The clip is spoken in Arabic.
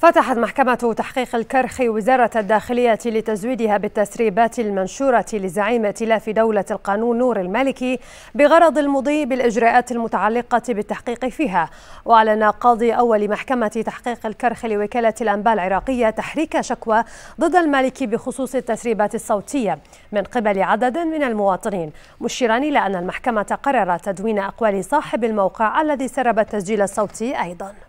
فتحت محكمة تحقيق الكرخ وزارة الداخلية لتزويدها بالتسريبات المنشورة لزعيم ائتلاف دولة القانون نور المالكي بغرض المضي بالإجراءات المتعلقة بالتحقيق فيها وأعلن قاضي أول محكمة تحقيق الكرخ لوكالة الأنباء العراقية تحريك شكوى ضد المالكي بخصوص التسريبات الصوتية من قبل عدد من المواطنين مشيرا إلى أن المحكمة قررت تدوين أقوال صاحب الموقع الذي سرب التسجيل الصوتي أيضاً